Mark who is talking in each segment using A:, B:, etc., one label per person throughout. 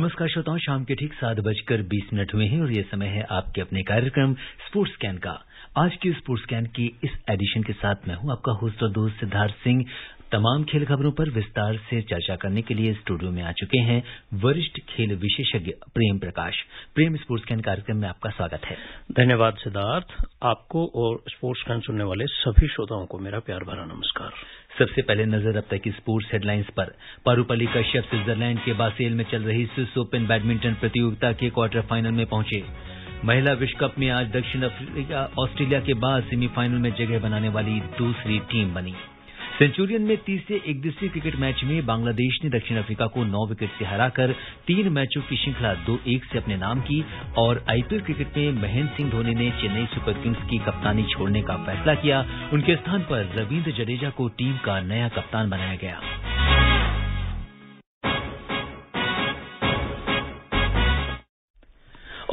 A: नमस्कार श्रोताओं शाम के ठीक सात बजकर बीस मिनट हुए हैं और ये समय है आपके अपने कार्यक्रम स्पोर्ट्स कैन का आज की स्पोर्ट्स कैन की इस एडिशन के साथ मैं हूं आपका होस्ट और दोस्त सिद्धार्थ सिंह तमाम खेल खबरों पर विस्तार से चर्चा करने के लिए स्टूडियो में आ चुके हैं वरिष्ठ खेल विशेषज्ञ प्रेम प्रकाश प्रेम स्पोर्ट्स कैन कार्यक्रम में आपका स्वागत है
B: धन्यवाद सिद्धार्थ आपको और स्पोर्ट्स कैन सुनने वाले सभी श्रोताओं को मेरा प्यार भरा नमस्कार सबसे पहले नजर अब तक की स्पोर्ट्स हेडलाइंस पर पारूपली कश्यप स्विट्जरलैंड के
A: बासेल में चल रही स्विस ओपन बैडमिंटन प्रतियोगिता के क्वार्टर फाइनल में पहुंचे महिला विश्व कप में आज दक्षिण अफ्रीका ऑस्ट्रेलिया के बाद सेमीफाइनल में जगह बनाने वाली दूसरी टीम बनी सेंचुरियन में तीसरे एक दिवसीय क्रिकेट मैच में बांग्लादेश ने दक्षिण अफ्रीका को नौ विकेट से हराकर तीन मैचों की श्रृंखला दो एक से अपने नाम की और आईपीएल क्रिकेट में महेंद्र सिंह धोनी ने चेन्नई सुपर किंग्स की कप्तानी छोड़ने का फैसला किया उनके स्थान पर रविन्द्र जडेजा को टीम का नया कप्तान बनाया गया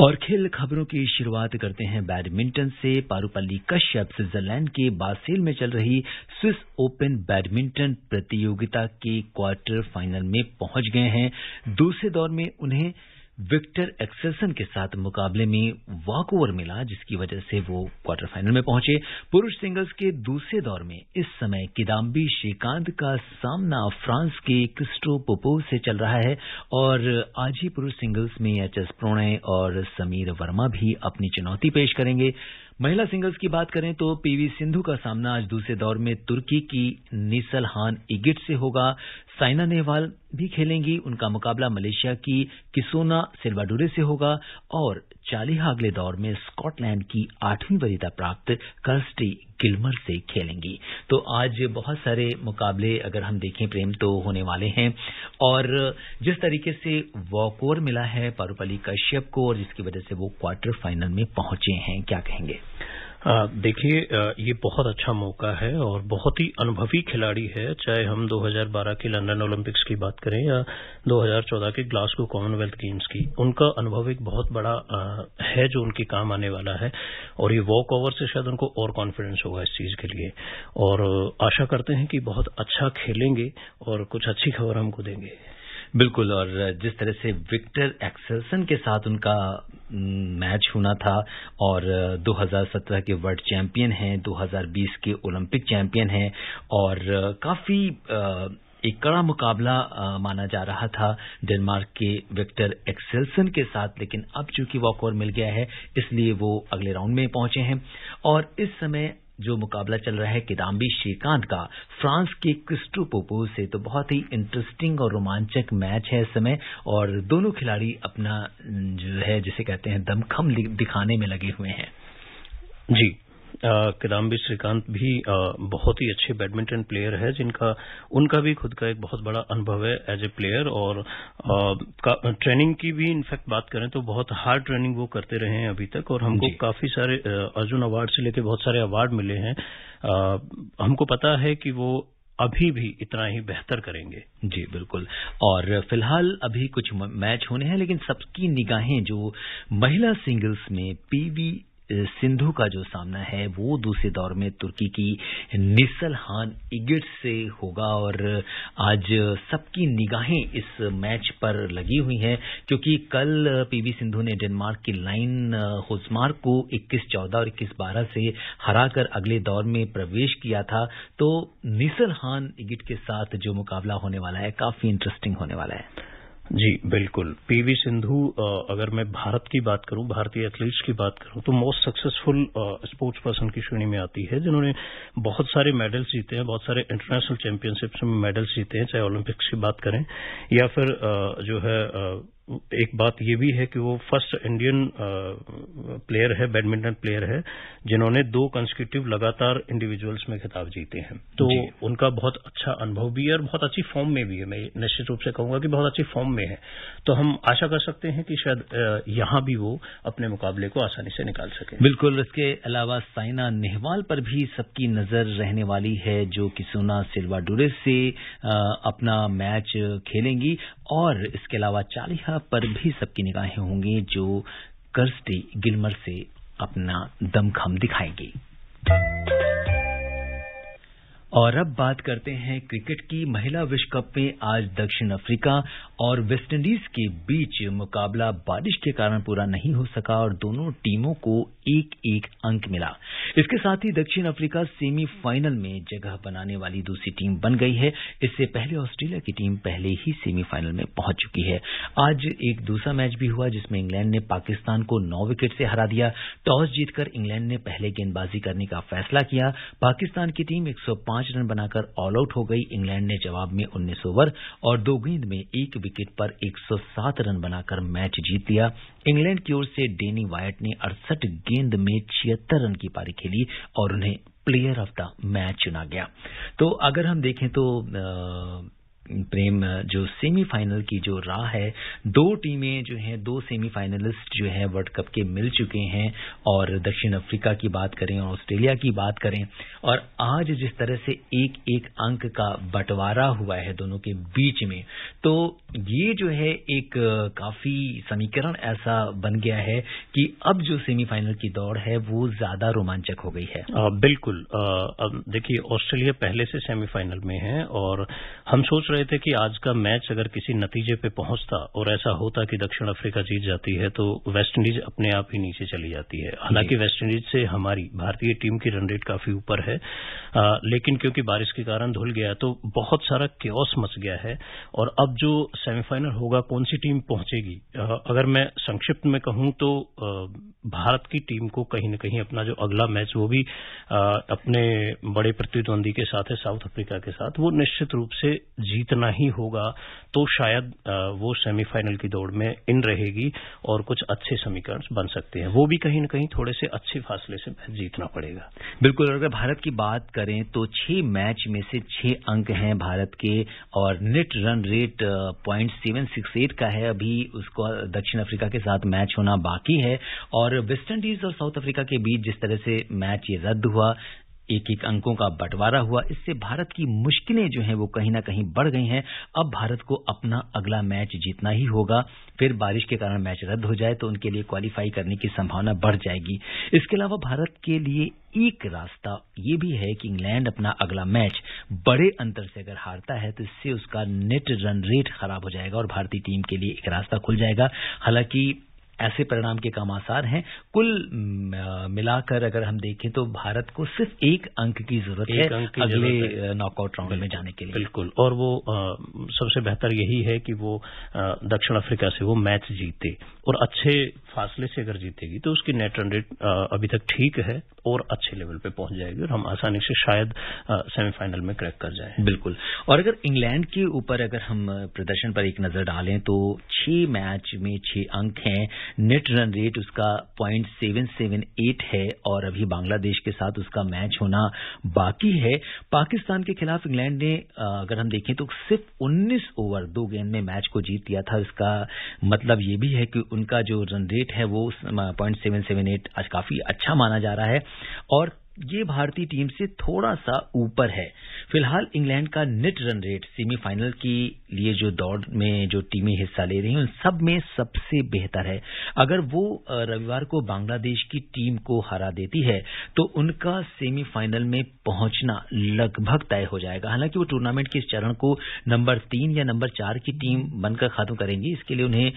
A: और खेल खबरों की शुरुआत करते हैं बैडमिंटन से पारूपल्ली कश्यप स्विट्जरलैंड के बासेल में चल रही स्विस ओपन बैडमिंटन प्रतियोगिता के क्वार्टर फाइनल में पहुंच गए हैं दूसरे दौर में उन्हें विक्टर एक्सेसन के साथ मुकाबले में वॉकओवर मिला जिसकी वजह से वो क्वार्टर फाइनल में पहुंचे पुरुष सिंगल्स के दूसरे दौर में इस समय किदाम्बी श्रीकांत का सामना फ्रांस के क्रिस्टो पोपो से चल रहा है और आज ही पुरुष सिंगल्स में एच एस प्रणय और समीर वर्मा भी अपनी चुनौती पेश करेंगे महिला सिंगल्स की बात करें तो पीवी सिंधु का सामना आज दूसरे दौर में तुर्की की निसलहान इगिट से होगा साइना नेहवाल भी खेलेंगी उनका मुकाबला मलेशिया की किसोना सिल्वाडुरे से होगा और चालीहा अगले दौर में स्कॉटलैंड की आठवीं वरीयता प्राप्त कर्स्टी गिलमर से खेलेंगी तो आज बहुत सारे मुकाबले अगर हम देखें प्रेम तो होने वाले हैं और जिस तरीके से वॉकओवर मिला है पारूपली कश्यप को और जिसकी वजह से वो क्वार्टर फाइनल में पहुंचे हैं क्या कहेंगे
B: देखिए ये बहुत अच्छा मौका है और बहुत ही अनुभवी खिलाड़ी है चाहे हम 2012 के लंदन ओलंपिक्स की बात करें या 2014 के ग्लासगो कॉमनवेल्थ गेम्स की उनका अनुभव एक बहुत बड़ा है जो उनके काम आने वाला है और ये वॉक ओवर से शायद उनको और कॉन्फिडेंस होगा इस चीज के लिए और आशा करते हैं कि बहुत अच्छा खेलेंगे और कुछ अच्छी खबर हमको देंगे बिल्कुल और
A: जिस तरह से विक्टर एक्सेलसन के
B: साथ उनका मैच होना था
A: और 2017 के वर्ल्ड चैंपियन हैं 2020 के ओलंपिक चैंपियन हैं और काफी एक कड़ा मुकाबला माना जा रहा था डेनमार्क के विक्टर एक्सेलसन के साथ लेकिन अब चूंकि वॉकओवर मिल गया है इसलिए वो अगले राउंड में पहुंचे हैं और इस समय जो मुकाबला चल रहा है किदाम्बी श्रीकांत का फ्रांस के क्रिस्टो पोपो से तो बहुत ही इंटरेस्टिंग और रोमांचक मैच है इस समय
B: और दोनों खिलाड़ी अपना जो है जिसे कहते हैं दमखम दिखाने में लगे हुए हैं जी किदम्बी श्रीकांत भी बहुत ही अच्छे बैडमिंटन प्लेयर है जिनका उनका भी खुद का एक बहुत बड़ा अनुभव है एज ए प्लेयर और ट्रेनिंग की भी इनफैक्ट बात करें तो बहुत हार्ड ट्रेनिंग वो करते रहे हैं अभी तक और हमको काफी सारे अर्जुन अवार्ड से लेकर बहुत सारे अवार्ड मिले हैं हमको पता है कि वो अभी भी इतना ही बेहतर करेंगे जी बिल्कुल और फिलहाल अभी
A: कुछ मैच होने हैं लेकिन सबकी निगाहें जो महिला सिंगल्स में पीवी सिंधु का जो सामना है वो दूसरे दौर में तुर्की की निसल हान इगिट से होगा और आज सबकी निगाहें इस मैच पर लगी हुई हैं क्योंकि कल पीवी सिंधु ने डेनमार्क की लाइन होजमार को 21-14 और 21-12 से हराकर अगले दौर में प्रवेश किया था तो निसल हान इगिट के साथ जो मुकाबला होने वाला है काफी इंटरेस्टिंग होने वाला है
B: जी बिल्कुल पीवी सिंधु अगर मैं भारत की बात करूं भारतीय एथलीट्स की बात करूं तो मोस्ट सक्सेसफुल स्पोर्ट्स पर्सन की श्रेणी में आती है जिन्होंने बहुत सारे मेडल्स जीते हैं बहुत सारे इंटरनेशनल चैंपियनशिप्स में मेडल्स जीते हैं चाहे ओलंपिक्स की बात करें या फिर जो है एक बात यह भी है कि वो फर्स्ट इंडियन प्लेयर है बैडमिंटन प्लेयर है जिन्होंने दो कंस्टिट्यूटिव लगातार इंडिविजुअल्स में खिताब जीते हैं तो उनका बहुत अच्छा अनुभव भी है और बहुत अच्छी फॉर्म में भी है मैं निश्चित रूप से कहूंगा कि बहुत अच्छी फॉर्म में है तो हम आशा कर सकते हैं कि शायद uh, यहां भी वो अपने मुकाबले को आसानी से निकाल सके
A: बिल्कुल इसके अलावा साइना नेहवाल पर भी सबकी नजर रहने वाली है जो कि सोना सिल्वा से uh, अपना मैच खेलेंगी और इसके अलावा चालीहा यात्रा पर भी सबकी निगाहें होंगी जो कर्स्टी गिलमर से अपना दमखम you. और अब बात करते हैं क्रिकेट की महिला विश्व कप में आज दक्षिण अफ्रीका और वेस्टइंडीज के बीच मुकाबला बारिश के कारण पूरा नहीं हो सका और दोनों टीमों को एक एक अंक मिला इसके साथ ही दक्षिण अफ्रीका सेमीफाइनल में जगह बनाने वाली दूसरी टीम बन गई है इससे पहले ऑस्ट्रेलिया की टीम पहले ही सेमीफाइनल में पहुंच चुकी है आज एक दूसरा मैच भी हुआ जिसमें इंग्लैंड ने पाकिस्तान को नौ विकेट से हरा दिया टॉस जीतकर इंग्लैंड ने पहले गेंदबाजी करने का फैसला किया पाकिस्तान की टीम एक पांच रन बनाकर ऑल आउट हो गई इंग्लैंड ने जवाब में उन्नीस ओवर और दो गेंद में एक विकेट पर 107 रन बनाकर मैच जीत लिया इंग्लैंड की ओर से डेनी वायट ने अड़सठ गेंद में छिहत्तर रन की पारी खेली और उन्हें प्लेयर ऑफ द मैच चुना गया तो अगर हम देखें तो आ, प्रेम जो सेमीफाइनल की जो राह है दो टीमें जो हैं दो सेमीफाइनलिस्ट जो है वर्ल्ड कप के मिल चुके हैं और दक्षिण अफ्रीका की बात करें और ऑस्ट्रेलिया की बात करें और आज जिस तरह से एक एक अंक का बंटवारा हुआ है दोनों के बीच में तो ये जो है एक काफी समीकरण ऐसा बन गया है कि अब जो सेमीफाइनल की दौड़ है वो ज्यादा रोमांचक हो गई है आ,
B: बिल्कुल देखिए ऑस्ट्रेलिया पहले से सेमीफाइनल में है और हम सोच रहे रहे थे कि आज का मैच अगर किसी नतीजे पे पहुंचता और ऐसा होता कि दक्षिण अफ्रीका जीत जाती है तो वेस्टइंडीज अपने आप ही नीचे चली जाती है हालांकि वेस्टइंडीज से हमारी भारतीय टीम की रन रेट काफी ऊपर है आ, लेकिन क्योंकि बारिश के कारण धुल गया तो बहुत सारा क्योस मच गया है और अब जो सेमीफाइनल होगा कौन सी टीम पहुंचेगी आ, अगर मैं संक्षिप्त में कहूं तो आ, भारत की टीम को कहीं न कहीं अपना जो अगला मैच वो भी आ, अपने बड़े प्रतिद्वंदी के साथ है साउथ अफ्रीका के साथ वो निश्चित रूप से जीत जीतना ही होगा तो शायद वो सेमीफाइनल की दौड़ में इन रहेगी और कुछ अच्छे समीकरण बन सकते हैं वो भी कहीं ना कहीं थोड़े से अच्छे फासले से जीतना पड़ेगा बिल्कुल अगर भारत की बात करें तो छह मैच में
A: से छह अंक हैं भारत के और net run rate point seven six eight का है अभी उसको दक्षिण अफ्रीका के साथ मैच होना बाकी है और वेस्टइंडीज और साउथ अफ्रीका के बीच जिस तरह से मैच ये रद्द हुआ एक एक अंकों का बंटवारा हुआ इससे भारत की मुश्किलें जो हैं वो कहीं ना कहीं बढ़ गई हैं अब भारत को अपना अगला मैच जीतना ही होगा फिर बारिश के कारण मैच रद्द हो जाए तो उनके लिए क्वालिफाई करने की संभावना बढ़ जाएगी इसके अलावा भारत के लिए एक रास्ता ये भी है कि इंग्लैंड अपना अगला मैच बड़े अंतर से अगर हारता है तो इससे उसका नेट रन रेट खराब हो जाएगा और भारतीय टीम के लिए एक रास्ता खुल जाएगा हालांकि ऐसे परिणाम के कम आसार हैं कुल मिलाकर अगर हम देखें तो भारत को सिर्फ एक अंक की जरूरत है अगले
B: नॉकआउट राउंड में जाने के लिए बिल्कुल और वो आ, सबसे बेहतर यही है कि वो दक्षिण अफ्रीका से वो मैच जीते और अच्छे फासले से अगर जीतेगी तो उसकी नेट रन रेट अभी तक ठीक है और अच्छे लेवल पे पहुंच जाएगी और हम आसानी से शायद सेमीफाइनल में क्रैक कर जाए बिल्कुल और अगर इंग्लैंड के ऊपर अगर हम प्रदर्शन पर एक नजर डालें तो
A: छह मैच में छह अंक हैं नेट रन रेट उसका पॉइंट सेवन सेवन एट है और अभी बांग्लादेश के साथ उसका मैच होना बाकी है पाकिस्तान के खिलाफ इंग्लैंड ने अगर हम देखें तो सिर्फ उन्नीस ओवर दो गेंद में मैच को जीत दिया था इसका मतलब ये भी है कि उनका जो रन रेट रेट है वो पॉइंट सेवन सेवन एट आज काफी अच्छा माना जा रहा है और ये भारतीय टीम से थोड़ा सा ऊपर है फिलहाल इंग्लैंड का नेट रन रेट सेमीफाइनल के लिए जो दौड़ में जो टीमें हिस्सा ले रही हैं उन सब में सबसे बेहतर है अगर वो रविवार को बांग्लादेश की टीम को हरा देती है तो उनका सेमीफाइनल में पहुंचना लगभग तय हो जाएगा हालांकि वो टूर्नामेंट के इस चरण को नंबर तीन या नंबर चार की टीम बनकर खत्म करेंगी इसके लिए उन्हें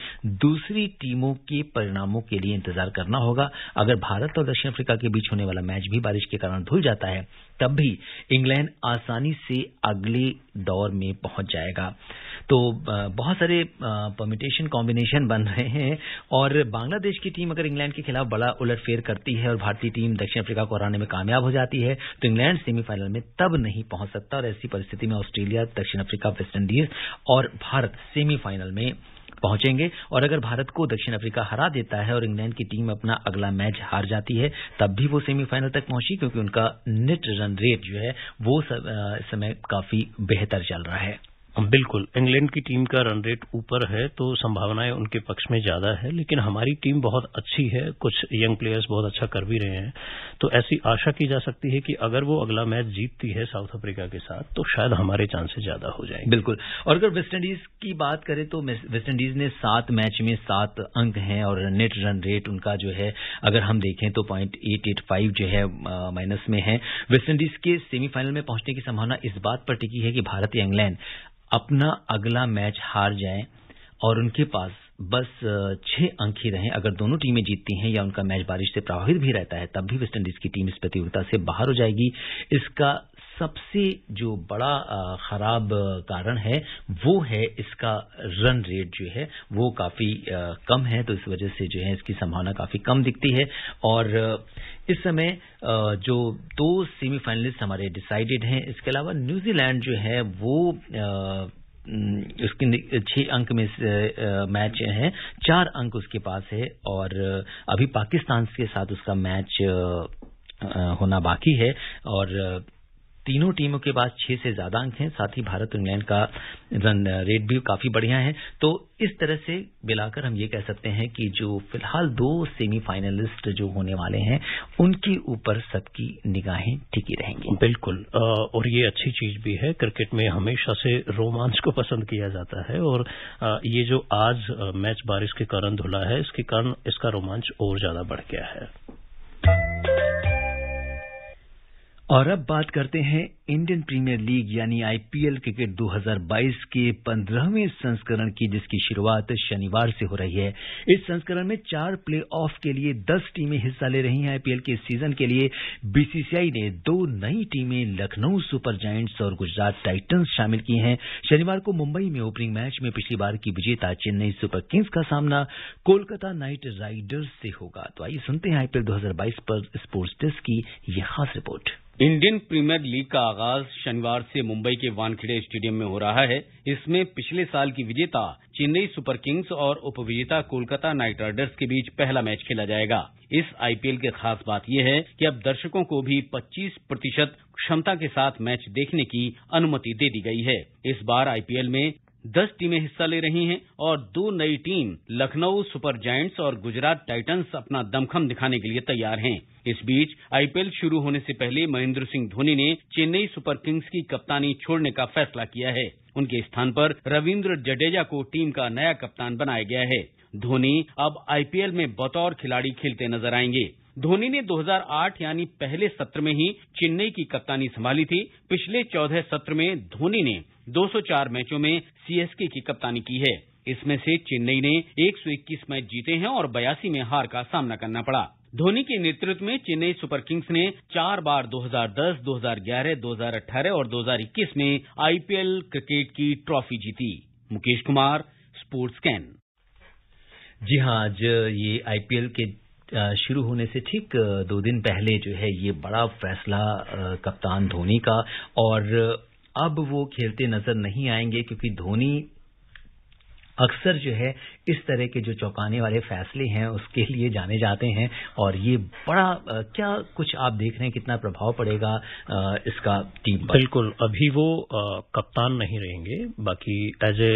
A: दूसरी टीमों के परिणामों के लिए इंतजार करना होगा अगर भारत और दक्षिण अफ्रीका के बीच होने वाला मैच भी बारिश के कारण धुल जाता है तब भी इंग्लैंड आसानी से अगले दौर में पहुंच जाएगा तो बहुत सारे परमिटेशन कॉम्बिनेशन बन रहे हैं और बांग्लादेश की टीम अगर इंग्लैंड के खिलाफ बड़ा उलटफेर करती है और भारतीय टीम दक्षिण अफ्रीका को हराने में कामयाब हो जाती है तो इंग्लैंड सेमीफाइनल में तब नहीं पहुंच सकता और ऐसी परिस्थिति में ऑस्ट्रेलिया दक्षिण अफ्रीका वेस्टइंडीज और भारत सेमीफाइनल में पहुंचेंगे और अगर भारत को दक्षिण अफ्रीका हरा देता है और इंग्लैंड की टीम अपना अगला मैच हार जाती है तब भी वो सेमीफाइनल तक पहुंची क्योंकि उनका नेट रन रेट जो है वो इस समय काफी बेहतर चल रहा है
B: बिल्कुल इंग्लैंड की टीम का रन रेट ऊपर है तो संभावनाएं उनके पक्ष में ज्यादा है लेकिन हमारी टीम बहुत अच्छी है कुछ यंग प्लेयर्स बहुत अच्छा कर भी रहे हैं तो ऐसी आशा की जा सकती है कि अगर वो अगला मैच जीतती है साउथ अफ्रीका के साथ तो शायद हमारे चांसेस ज्यादा हो जाएंगे बिल्कुल और अगर वेस्टइंडीज की बात करें तो वेस्टइंडीज ने
A: सात मैच में सात अंक हैं और नेट रन रेट उनका जो है अगर हम देखें तो पॉइंट एट एट फाइव जो है माइनस में है वेस्टइंडीज के सेमीफाइनल में पहुंचने की संभावना इस बात पर टिकी है कि भारत या इंग्लैंड अपना अगला मैच हार जाएं और उनके पास बस छह अंक ही रहें अगर दोनों टीमें जीतती हैं या उनका मैच बारिश से प्रभावित भी रहता है तब भी वेस्टइंडीज की टीम इस प्रतियोगिता से बाहर हो जाएगी इसका सबसे जो बड़ा खराब कारण है वो है इसका रन रेट जो है वो काफी कम है तो इस वजह से जो है इसकी संभावना काफी कम दिखती है और इस समय जो दो सेमीफाइनलिस्ट हमारे डिसाइडेड हैं इसके अलावा न्यूजीलैंड जो है वो उसके छह अंक में मैच है चार अंक उसके पास है और अभी पाकिस्तान के साथ उसका मैच होना बाकी है और तीनों टीमों के पास छह से ज्यादा अंक हैं साथ ही भारत इंग्लैंड का रन रेट भी काफी बढ़िया है तो इस तरह से मिलाकर हम ये कह सकते हैं कि जो फिलहाल दो सेमीफाइनलिस्ट जो होने वाले हैं उनके ऊपर सबकी निगाहें टिकी रहेंगी बिल्कुल
B: और ये अच्छी चीज भी है क्रिकेट में हमेशा से रोमांच को पसंद किया जाता है और ये जो आज मैच बारिश के कारण धुला है इसके कारण इसका रोमांच और ज्यादा बढ़ गया है और अब बात करते हैं इंडियन प्रीमियर लीग
A: यानी आईपीएल क्रिकेट 2022 के 15वें संस्करण की जिसकी शुरुआत शनिवार से हो रही है इस संस्करण में चार प्ले ऑफ के लिए 10 टीमें हिस्सा ले रही हैं आईपीएल के सीजन के लिए बीसीसीआई ने दो नई टीमें लखनऊ सुपर जायंट्स और गुजरात टाइटंस शामिल की हैं शनिवार को मुंबई में ओपनिंग मैच में पिछली बार की विजेता चेन्नई सुपर किंग्स का सामना कोलकाता नाइट राइडर्स से होगा तो आइए सुनते हैं आईपीएल दो पर स्पोर्ट्स डेस्क की यह खास रिपोर्ट
C: इंडियन प्रीमियर लीग का आगाज शनिवार से मुंबई के वानखेड़े स्टेडियम में हो रहा है इसमें पिछले साल की विजेता चेन्नई सुपर किंग्स और उपविजेता कोलकाता नाइट राइडर्स के बीच पहला मैच खेला जाएगा इस आईपीएल की खास बात यह है कि अब दर्शकों को भी 25 प्रतिशत क्षमता के साथ मैच देखने की अनुमति दे दी गई है इस बार आईपीएल में दस टीमें हिस्सा ले रही हैं और दो नई टीम लखनऊ सुपर जायंट्स और गुजरात टाइटन्स अपना दमखम दिखाने के लिए तैयार हैं इस बीच आईपीएल शुरू होने से पहले महेंद्र सिंह धोनी ने चेन्नई सुपर किंग्स की कप्तानी छोड़ने का फैसला किया है उनके स्थान पर रविंद्र जडेजा को टीम का नया कप्तान बनाया गया है धोनी अब आईपीएल में बतौर खिलाड़ी खेलते नजर आएंगे धोनी ने 2008 यानी पहले सत्र में ही चेन्नई की कप्तानी संभाली थी पिछले चौदह सत्र में धोनी ने दो सौ चार मैचों में सीएसके की कप्तानी की है इसमें से चेन्नई ने एक सौ इक्कीस मैच जीते हैं और बयासी में हार का सामना करना पड़ा धोनी के नेतृत्व में चेन्नई सुपर किंग्स ने चार बार 2010, 2011, 2018 और 2021 में आईपीएल क्रिकेट की ट्रॉफी जीती मुकेश कुमार स्पोर्ट्स कैन जी हाँ आज ये आईपीएल के
A: शुरू होने से ठीक दो दिन पहले जो है ये बड़ा फैसला कप्तान धोनी का और अब वो खेलते नजर नहीं आएंगे क्योंकि धोनी अक्सर जो है इस तरह के जो चौंकाने वाले फैसले हैं उसके लिए जाने जाते हैं और ये बड़ा
B: क्या कुछ आप देख रहे हैं कितना प्रभाव पड़ेगा इसका टीम बिल्कुल अभी वो कप्तान नहीं रहेंगे बाकी एज ए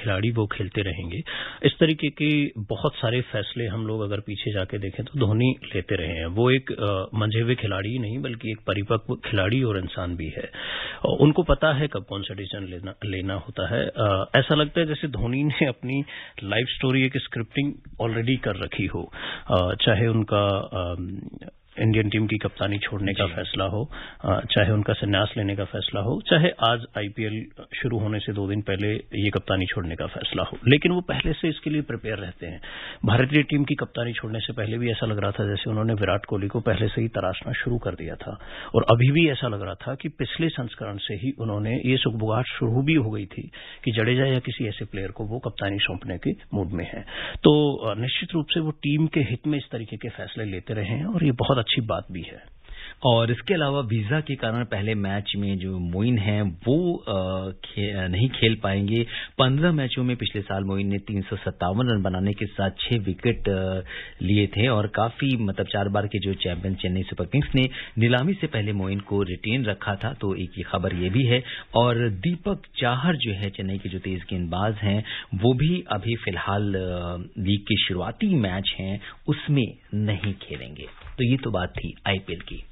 B: खिलाड़ी वो खेलते रहेंगे इस तरीके के बहुत सारे फैसले हम लोग अगर पीछे जाके देखें तो धोनी लेते रहे हैं वो एक मंझे हुए खिलाड़ी ही नहीं बल्कि एक परिपक्व खिलाड़ी और इंसान भी है उनको पता है कब कौन सा डिसीजन लेना लेना होता है ऐसा लगता है जैसे धोनी ने ने अपनी लाइफ स्टोरी एक स्क्रिप्टिंग ऑलरेडी कर रखी हो चाहे उनका इंडियन टीम की कप्तानी छोड़ने का फैसला हो चाहे उनका संन्यास लेने का फैसला हो चाहे आज आईपीएल शुरू होने से दो दिन पहले ये कप्तानी छोड़ने का फैसला हो लेकिन वो पहले से इसके लिए प्रिपेयर रहते हैं भारतीय टीम की कप्तानी छोड़ने से पहले भी ऐसा लग रहा था जैसे उन्होंने विराट कोहली को पहले से ही तराशना शुरू कर दिया था और अभी भी ऐसा लग रहा था कि पिछले संस्करण से ही उन्होंने ये सुखबुगाहट शुरू भी हो गई थी कि जडेजा या किसी ऐसे प्लेयर को वो कप्तानी सौंपने के मूड में है तो निश्चित रूप से वो टीम के हित में इस तरीके के फैसले लेते रहे हैं और ये बहुत अच्छी बात भी है और इसके अलावा वीजा के कारण पहले मैच में जो मोइन हैं
A: वो खे, नहीं खेल पाएंगे पंद्रह मैचों में पिछले साल मोइन ने तीन रन बनाने के साथ छह विकेट लिए थे और काफी मतलब चार बार के जो चैंपियन चेन्नई सुपर किंग्स ने नीलामी से पहले मोइन को रिटेन रखा था तो एक ये खबर ये भी है और दीपक चाहर जो है चेन्नई के जो तेज गेंदबाज हैं वो भी अभी फिलहाल लीग के शुरुआती मैच हैं उसमें नहीं खेलेंगे तो ये तो बात थी आईपीएल की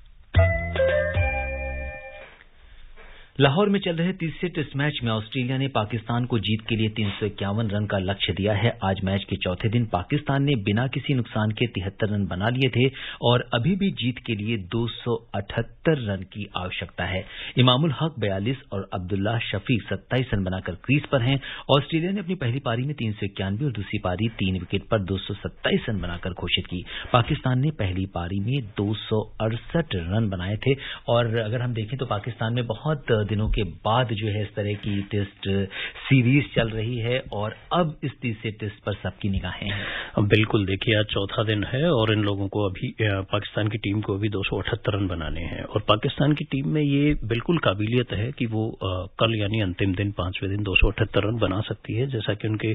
A: लाहौर में चल रहे तीसरे टेस्ट मैच में ऑस्ट्रेलिया ने पाकिस्तान को जीत के लिए तीन सौ इक्यावन रन का लक्ष्य दिया है आज मैच के चौथे दिन पाकिस्तान ने बिना किसी नुकसान के तिहत्तर रन बना लिए थे और अभी भी जीत के लिए दो सौ अठहत्तर रन की आवश्यकता है इमामुल हक बयालीस और अब्दुल्ला शफीक सत्ताईस रन बनाकर क्रीज पर हैं ऑस्ट्रेलिया ने अपनी पहली पारी में तीन सौ इक्यानवे और दूसरी पारी तीन विकेट पर दो सौ सत्ताईस रन बनाकर घोषित की पाकिस्तान ने पहली पारी में दो सौ अड़सठ रन बनाए थे और अगर हम देखें तो पाकिस्तान में बहुत दिनों के बाद जो है इस तरह की टेस्ट सीरीज चल रही है और अब इस तीसरे टेस्ट पर सबकी निगाहें हैं
B: बिल्कुल देखिए आज चौथा दिन है और इन लोगों को अभी पाकिस्तान की टीम को अभी दो रन बनाने हैं और पाकिस्तान की टीम में ये बिल्कुल काबिलियत है कि वो कल यानी अंतिम दिन पांचवें दिन दो रन बना सकती है जैसा कि उनके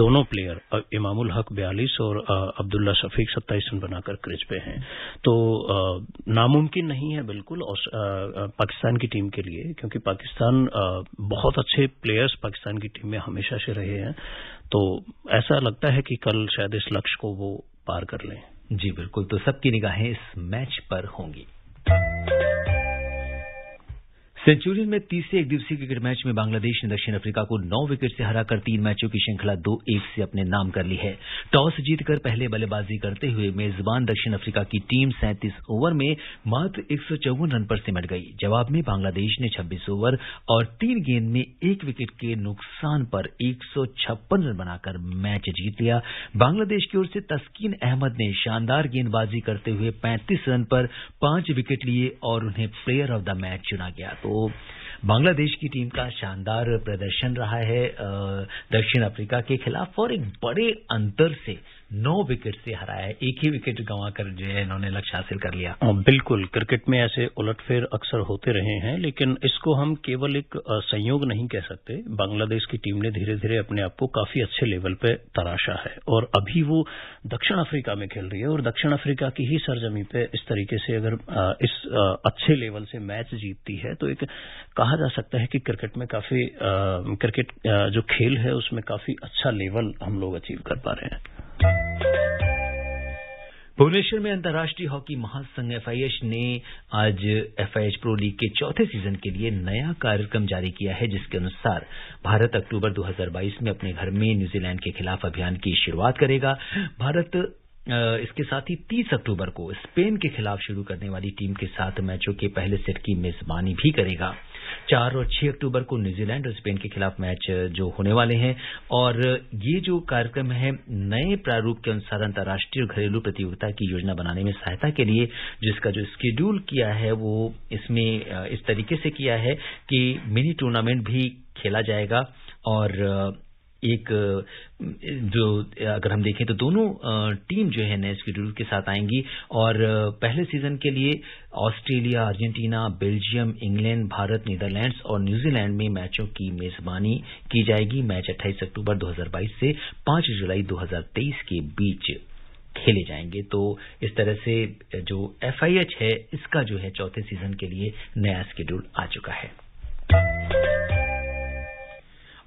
B: दोनों प्लेयर इमामुल हक बयालीस और अब्दुल्ला शफीक सत्ताईस रन बनाकर क्रिज पे हैं तो नामुमकिन नहीं है बिल्कुल पाकिस्तान की टीम के लिए क्योंकि पाकिस्तान बहुत अच्छे प्लेयर्स पाकिस्तान की टीम में हमेशा से रहे हैं तो ऐसा लगता है कि कल शायद इस लक्ष्य को वो पार कर लें जी बिल्कुल तो सबकी निगाहें इस
A: मैच पर होंगी सेंचुरियन में तीसरे एक दिवसीय क्रिकेट मैच में बांग्लादेश ने दक्षिण अफ्रीका को नौ विकेट से हराकर तीन मैचों की श्रृंखला दो एक से अपने नाम कर ली है टॉस जीतकर पहले बल्लेबाजी करते हुए मेजबान दक्षिण अफ्रीका की टीम 37 ओवर में मात्र एक रन पर सिमट गई जवाब में बांग्लादेश ने 26 ओवर और तीन गेंद में एक विकेट के नुकसान पर एक रन बनाकर मैच जीत लिया बांग्लादेश की ओर से तस्कीन अहमद ने शानदार गेंदबाजी करते हुए पैंतीस रन पर पांच विकेट लिए और उन्हें प्लेयर ऑफ द मैच चुना गया तो बांग्लादेश की टीम का शानदार प्रदर्शन रहा है दक्षिण अफ्रीका के खिलाफ और एक बड़े अंतर से नौ विकेट से हराया है एक ही विकेट गंवाकर जो है इन्होंने लक्ष्य हासिल कर लिया
B: हाँ, बिल्कुल क्रिकेट में ऐसे उलटफेर अक्सर होते रहे हैं लेकिन इसको हम केवल एक संयोग नहीं कह सकते बांग्लादेश की टीम ने धीरे धीरे अपने आप को काफी अच्छे लेवल पर तराशा है और अभी वो दक्षिण अफ्रीका में खेल रही है और दक्षिण अफ्रीका की ही सरजमी पे इस तरीके से अगर इस अच्छे लेवल से मैच जीतती है तो एक कहा जा सकता है कि क्रिकेट में काफी क्रिकेट जो खेल है उसमें काफी अच्छा लेवल हम लोग अचीव कर पा रहे हैं भुवनेश्वर में अंतर्राष्ट्रीय हॉकी महासंघ
A: एफआईएच ने आज एफआईएच प्रो लीग के चौथे सीजन के लिए नया कार्यक्रम जारी किया है जिसके अनुसार भारत अक्टूबर 2022 में अपने घर में न्यूजीलैंड के खिलाफ अभियान की शुरुआत करेगा भारत इसके साथ ही 30 अक्टूबर को स्पेन के खिलाफ शुरू करने वाली टीम के साथ मैचों के पहले सेट की मेजबानी भी करेगा चार और छह अक्टूबर को न्यूजीलैंड और स्पेन के खिलाफ मैच जो होने वाले हैं और ये जो कार्यक्रम है नए प्रारूप के अनुसार अंतर्राष्ट्रीय और घरेलू प्रतियोगिता की योजना बनाने में सहायता के लिए जिसका जो स्केड्यूल किया है वो इसमें इस तरीके से किया है कि मिनी टूर्नामेंट भी खेला जाएगा और एक जो अगर हम देखें तो दोनों टीम जो है नए स्केड्यूल के साथ आएंगी और पहले सीजन के लिए Australia Argentina Belgium England Bharat Netherlands और न्यूजीलैंड में मैचों की मेजबानी की जाएगी मैच 28 अक्टूबर 2022 से 5 जुलाई 2023 के बीच खेले जाएंगे तो इस तरह से जो एफआईएच है इसका जो है चौथे सीजन के लिए नया स्केड्यूल आ चुका है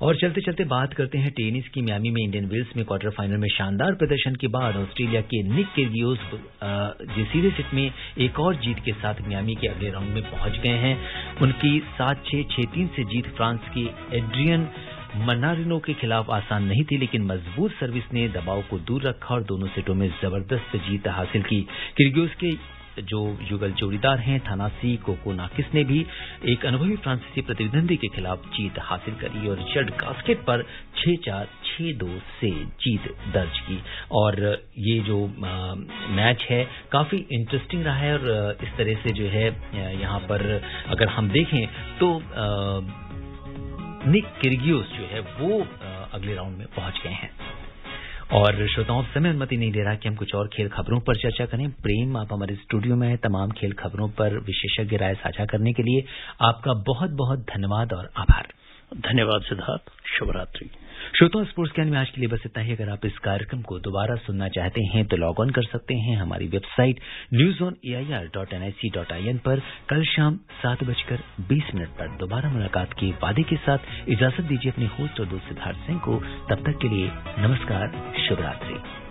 A: और चलते चलते बात करते हैं टेनिस की मियामी में इंडियन वेल्स में क्वार्टर फाइनल में शानदार प्रदर्शन के बाद ऑस्ट्रेलिया के निक केरियोस सीधे सेट में एक और जीत के साथ मियामी के अगले राउंड में पहुंच गए हैं उनकी सात छह छह तीन से जीत फ्रांस के एड्रियन मनारिनो के खिलाफ आसान नहीं थी लेकिन मजबूत सर्विस ने दबाव को दूर रखा और दोनों सेटों में जबरदस्त जीत हासिल की किर्गियोस के जो युगल जोड़ीदार हैं थानासी कोकोनाकिस ने भी एक अनुभवी फ्रांसीसी प्रतिद्वंदी के खिलाफ जीत हासिल करी और रिचर्ड कास्केट पर छह चार छह दो से जीत दर्ज की और ये जो मैच है काफी इंटरेस्टिंग रहा है और इस तरह से जो है यहाँ पर अगर हम देखें तो निक किर्गियोस जो है वो अगले राउंड में पहुंच गए हैं और श्रोताओं समय अनुमति नहीं दे रहा कि हम कुछ और खेल खबरों पर चर्चा करें प्रेम आप हमारे स्टूडियो में है तमाम खेल खबरों पर विशेषज्ञ राय साझा करने के लिए आपका बहुत बहुत धन्यवाद और आभार धन्यवाद सिद्धार्थ शुभरात्रि श्रोताओं स्पोर्ट्स कैन में आज के लिए बस इतना ही अगर आप इस कार्यक्रम को दोबारा सुनना चाहते हैं तो लॉग ऑन कर सकते हैं हमारी website news on A I R dot N I C dot I N पर कल शाम सात बजकर बीस मिनट पर दोबारा मुलाकात के वादे के साथ इजाजत दीजिए अपने होस्ट और दोस्त सिद्धार्थ सिंह को तब तक के लिए नमस्कार शुभरात्रि